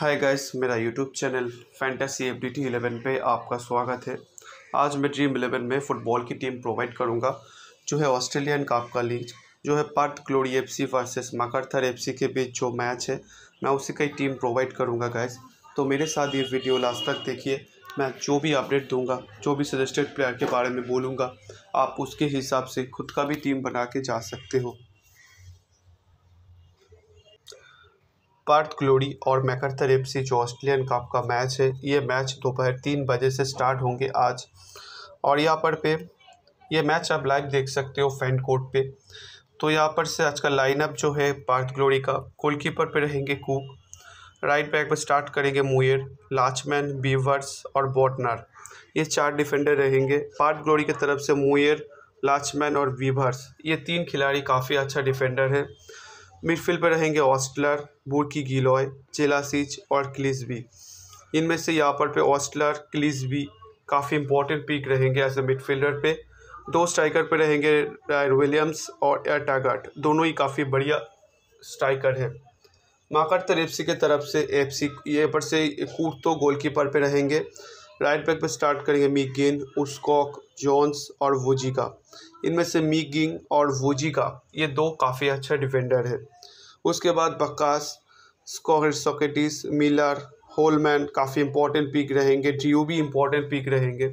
हाय guys मेरा YouTube channel fantasy F D eleven पर आपका स्वागत है आज मैं ड्रीम इलेवन में फ़ुटबॉल की टीम प्रोवाइड करूँगा जो है ऑस्ट्रेलियन कप का लीग जो है Perth Glory F C versus Macarthur F C के बीच जो मैच है मैं उसी का ही टीम प्रोवाइड करूँगा गाइस तो मेरे साथ ये वीडियो लास्ट तक देखिए मैं जो भी अपडेट दूँगा जो भी सजेस्टेड प्लेयर के बारे में बोलूँगा आप उसके हिसाब से खुद का भी टीम बना के जा सकते हो पर्थ ग्लोरी और मैकर्थर एफसी जो ऑस्ट्रेलियन कप का मैच है ये मैच दोपहर तीन बजे से स्टार्ट होंगे आज और यहाँ पर पे ये मैच आप लाइव देख सकते हो फैन कोर्ट पे तो यहाँ पर से आज का लाइनअप जो है पार्थ ग्लोरी का गोलकीपर पे रहेंगे कुक राइट बैक पर स्टार्ट करेंगे मुयर लाचमैन बीवर्स और बॉटनर ये चार डिफेंडर रहेंगे पार्थ ग्लोरी की तरफ से मुयर लाचमैन और वीवर्स ये तीन खिलाड़ी काफ़ी अच्छा डिफेंडर है मिडफील्ड पर रहेंगे ऑस्टलर बुर्की गिलोय चेलासिच और क्लिसबी इनमें से यहाँ पर पे ऑस्टलर क्लिसबी काफ़ी इंपॉर्टेंट पिक रहेंगे एज ए मिडफील्डर पे दो स्ट्राइकर पे रहेंगे रायर विलियम्स और एयर दोनों ही काफ़ी बढ़िया स्ट्राइकर हैं माकर तरफ से के तरफ से एफ सी यहाँ पर से गोल तो गोलकीपर पे रहेंगे राइट बैक पे स्टार्ट करेंगे मीक गिन उस्कॉक जॉन्स और वोजी का इनमें से मीक गिंग और वोजी का ये दो काफ़ी अच्छे डिफेंडर है उसके बाद बक्कास स्कॉर सॉकेटिस मिलर होलमैन काफ़ी इंपॉर्टेंट पिक रहेंगे ड्रियू भी इंपॉर्टेंट पिक रहेंगे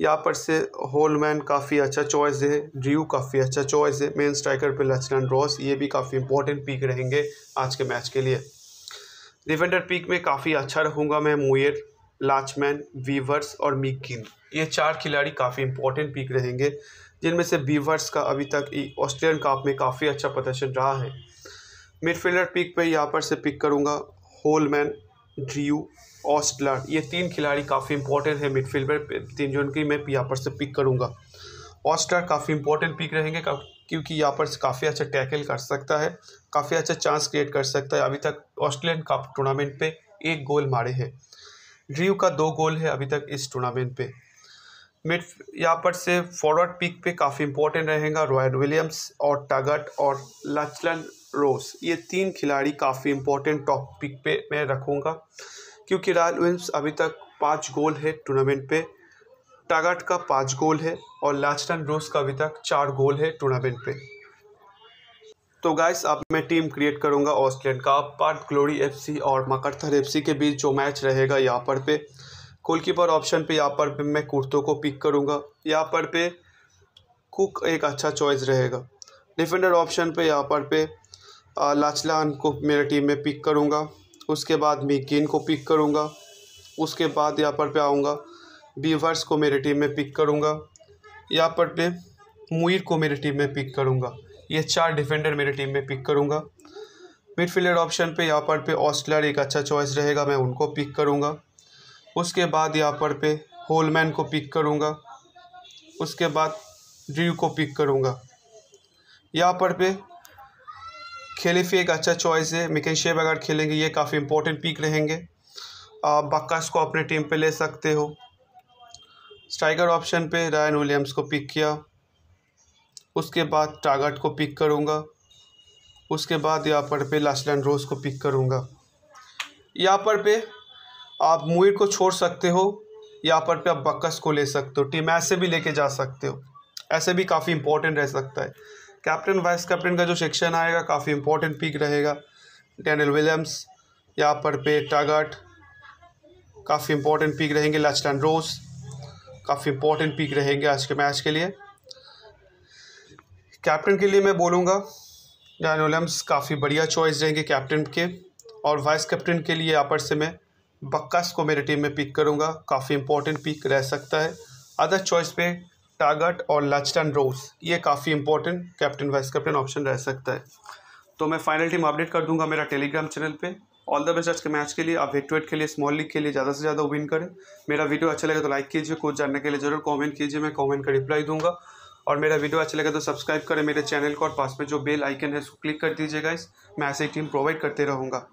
यहाँ पर से होलमैन काफ़ी अच्छा चॉइस है ड्रियू काफ़ी अच्छा चॉइस है मेन स्ट्राइकर पे लचलन रॉस ये भी काफ़ी इंपॉर्टेंट पिक रहेंगे आज के मैच के लिए डिफेंडर पिक में काफ़ी अच्छा रखूँगा मैं मोयर लाचमैन वीवर्स और मिकिन ये चार खिलाड़ी काफ़ी इंपॉर्टेंट पिक रहेंगे जिनमें से बीवर्स का अभी तक ऑस्ट्रेलियन काप में काफ़ी अच्छा प्रदर्शन रहा है मिडफील्डर पिक पे यहाँ पर से पिक करूँगा होलमैन ड्रियू ऑस्टलर ये तीन खिलाड़ी काफ़ी इंपॉर्टेंट है मिडफील्डर तीन जो उनकी मैं यहाँ पर से पिक करूँगा ऑस्टलर काफ़ी इंपॉर्टेंट पिक रहेंगे क्योंकि यहाँ पर काफ़ी अच्छा टैकल कर सकता है काफ़ी अच्छा चांस क्रिएट कर सकता है अभी तक ऑस्ट्रेलियन कप टूर्नामेंट पर एक गोल मारे हैं ड्रीव का दो गोल है अभी तक इस टूर्नामेंट पे मिड यहाँ पर से फॉरवर्ड पिक पे काफ़ी इंपॉर्टेंट रहेगा रॉयन विलियम्स और टगट और लचलन रोस ये तीन खिलाड़ी काफ़ी इंपॉर्टेंट टॉप पिक पे मैं रखूँगा क्योंकि रॉयल विलियम्स अभी तक पाँच गोल है टूर्नामेंट पे टगट का पाँच गोल है और लाचलन रोस का अभी तक चार गोल है टूर्नामेंट पे तो गाइस अब मैं टीम क्रिएट करूंगा ऑस्ट्रेलियन का पार्ट ग्लोरी एफसी और मकरथर एफसी के बीच जो मैच रहेगा यहाँ पर पे गोलकीपर ऑप्शन अच्छा पे यहाँ पर पे मैं कुर्तों को पिक करूंगा यहाँ पर पे कुक एक अच्छा चॉइस रहेगा डिफेंडर ऑप्शन पे यहाँ पर पे लाचलान को मेरे टीम में पिक करूँगा उसके बाद मिकिन को पिक करूँगा उसके बाद यहाँ पर पे आऊँगा बीवर्स को मेरे टीम में पिक करूँगा यहाँ पर पे मुइर को मेरे टीम में पिक करूँगा ये चार डिफेंडर मेरे टीम में पिक करूँगा मिडफील्डर ऑप्शन पे यहाँ पर पे ऑस्टलर एक अच्छा चॉइस रहेगा मैं उनको पिक करूँगा उसके बाद यहाँ पर पे होलमैन को पिक करूँगा उसके बाद ड्रीव को पिक करूँगा यहाँ पर पे खेलीफी एक अच्छा चॉइस है मिकन शेब अगर खेलेंगे ये काफ़ी इंपॉर्टेंट पिक रहेंगे आप बक्कास को अपने टीम पर ले सकते हो स्ट्राइकर ऑप्शन पे रायन विलियम्स को पिक किया उसके बाद टागट को पिक करूँगा उसके बाद यहाँ पर पे लास्ट लैंड रोज को पिक करूँगा यहाँ पर पे आप मुइर को छोड़ सकते हो यहाँ पर पे आप बक्स को ले सकते हो टीम ऐसे भी लेके जा सकते हो ऐसे भी काफ़ी इंपॉर्टेंट रह सकता है कैप्टन वाइस कैप्टन का जो सेक्शन आएगा काफ़ी इंपॉर्टेंट पिक रहेगा डैनियल विलियम्स यहाँ पर पे टागट काफ़ी इंपॉर्टेंट पिक रहेंगे लास्ट लैंड रोज काफ़ी इंपॉर्टेंट पिक रहेंगे आज के मैच के लिए कैप्टन के लिए मैं बोलूँगा डैन विलियम्स काफ़ी बढ़िया चॉइस रहेंगे कैप्टन के और वाइस कैप्टन के लिए अपर से मैं बक्कास को मेरी टीम में पिक करूँगा काफ़ी इंपॉर्टेंट पिक रह सकता है अदर चॉइस पे टागट और लचटन रोज ये काफ़ी important captain vice captain option रह सकता है तो मैं फाइनल टीम अपडेट कर दूंगा मेरा टेलीग्राम चैनल पे ऑल द बेस्ट आज के मैच के लिए आप हेड टू के लिए स्मॉल लीग के लिए ज़्यादा से ज़्यादा विन करें मेरा वीडियो अच्छा लगे तो लाइक कीजिए कुछ जानने के लिए जरूर कॉमेंट कीजिए मैं कॉमेंट का रिप्लाई दूंगा और मेरा वीडियो अच्छा लगे तो सब्सक्राइब करें मेरे चैनल को और पास में जो बेल आइकन है उसको क्लिक कर दीजिएगा इस मैं ऐसे ही टीम प्रोवाइड करते रहूँगा